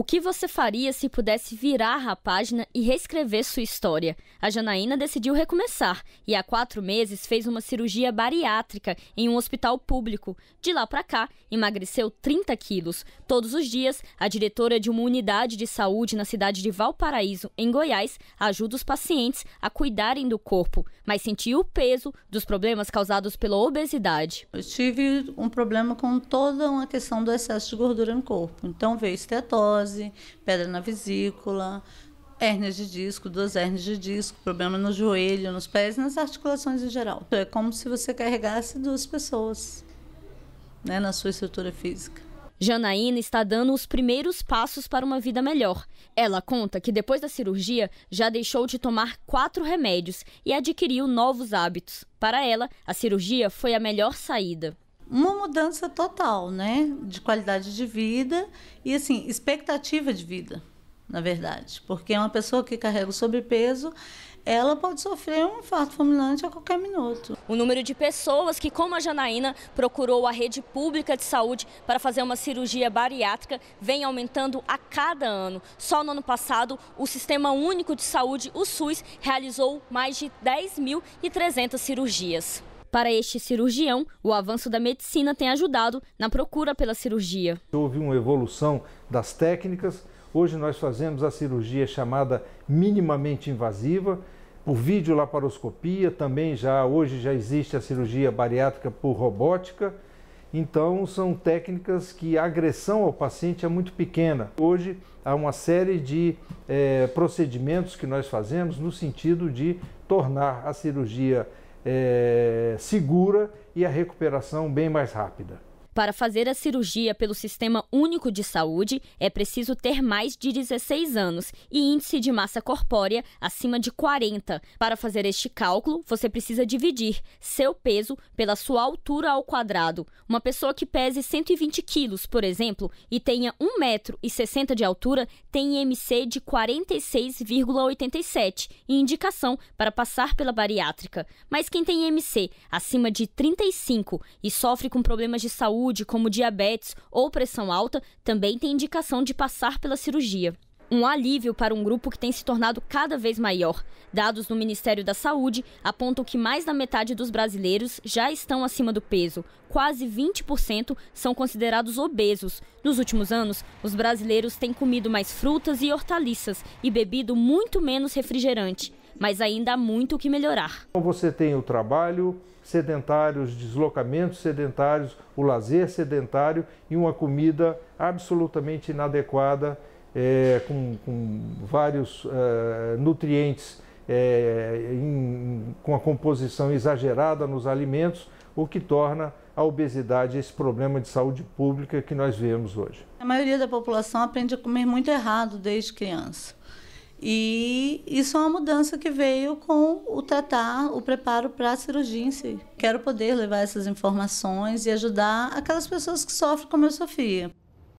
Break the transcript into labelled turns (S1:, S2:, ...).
S1: O que você faria se pudesse virar a página e reescrever sua história? A Janaína decidiu recomeçar e há quatro meses fez uma cirurgia bariátrica em um hospital público. De lá para cá, emagreceu 30 quilos. Todos os dias, a diretora de uma unidade de saúde na cidade de Valparaíso, em Goiás, ajuda os pacientes a cuidarem do corpo, mas sentiu o peso dos problemas causados pela
S2: obesidade. Eu tive um problema com toda uma questão do excesso de gordura no corpo. Então veio estetose pedra na vesícula, hérnias de disco, duas hérnias de disco, problema no joelho, nos pés, nas articulações em geral. Então, é como se você carregasse duas pessoas né, na sua estrutura física. Janaína está dando os
S1: primeiros passos para uma vida melhor. Ela conta que depois da cirurgia já deixou de tomar quatro remédios e adquiriu novos hábitos. Para ela, a cirurgia foi a
S2: melhor saída uma mudança total, né? De qualidade de vida e, assim, expectativa de vida, na verdade. Porque uma pessoa que carrega o sobrepeso, ela pode sofrer um infarto fulminante a qualquer minuto. O número de pessoas que, como
S1: a Janaína, procurou a rede pública de saúde para fazer uma cirurgia bariátrica vem aumentando a cada ano. Só no ano passado, o Sistema Único de Saúde, o SUS, realizou mais de 10.300 cirurgias. Para este cirurgião, o avanço da medicina tem ajudado na procura pela cirurgia.
S3: Houve uma evolução das técnicas. Hoje nós fazemos a cirurgia chamada minimamente invasiva, por videolaparoscopia, também já hoje já existe a cirurgia bariátrica por robótica. Então, são técnicas que a agressão ao paciente é muito pequena. Hoje, há uma série de é, procedimentos que nós fazemos no sentido de tornar a cirurgia é, segura e a recuperação bem mais rápida.
S1: Para fazer a cirurgia pelo Sistema Único de Saúde, é preciso ter mais de 16 anos e índice de massa corpórea acima de 40. Para fazer este cálculo, você precisa dividir seu peso pela sua altura ao quadrado. Uma pessoa que pese 120 quilos, por exemplo, e tenha 1,60m de altura, tem IMC de 46,87 e indicação para passar pela bariátrica. Mas quem tem IMC acima de 35 e sofre com problemas de saúde, saúde, como diabetes ou pressão alta, também tem indicação de passar pela cirurgia um alívio para um grupo que tem se tornado cada vez maior. Dados do Ministério da Saúde apontam que mais da metade dos brasileiros já estão acima do peso. Quase 20% são considerados obesos. Nos últimos anos, os brasileiros têm comido mais frutas e hortaliças e bebido muito menos refrigerante mas ainda há muito o que melhorar.
S3: Então você tem o trabalho sedentário, os deslocamentos sedentários, o lazer sedentário e uma comida absolutamente inadequada, é, com, com, vários é, nutrientes é, em, com a composição exagerada nos alimentos, o que torna a obesidade esse problema de saúde pública que nós vemos hoje.
S2: A maioria da população aprende a comer muito errado desde criança. E isso é uma mudança que veio com o tratar, o preparo para a cirurgia em si. Quero poder levar essas informações e ajudar aquelas pessoas que sofrem com a minha Sofia.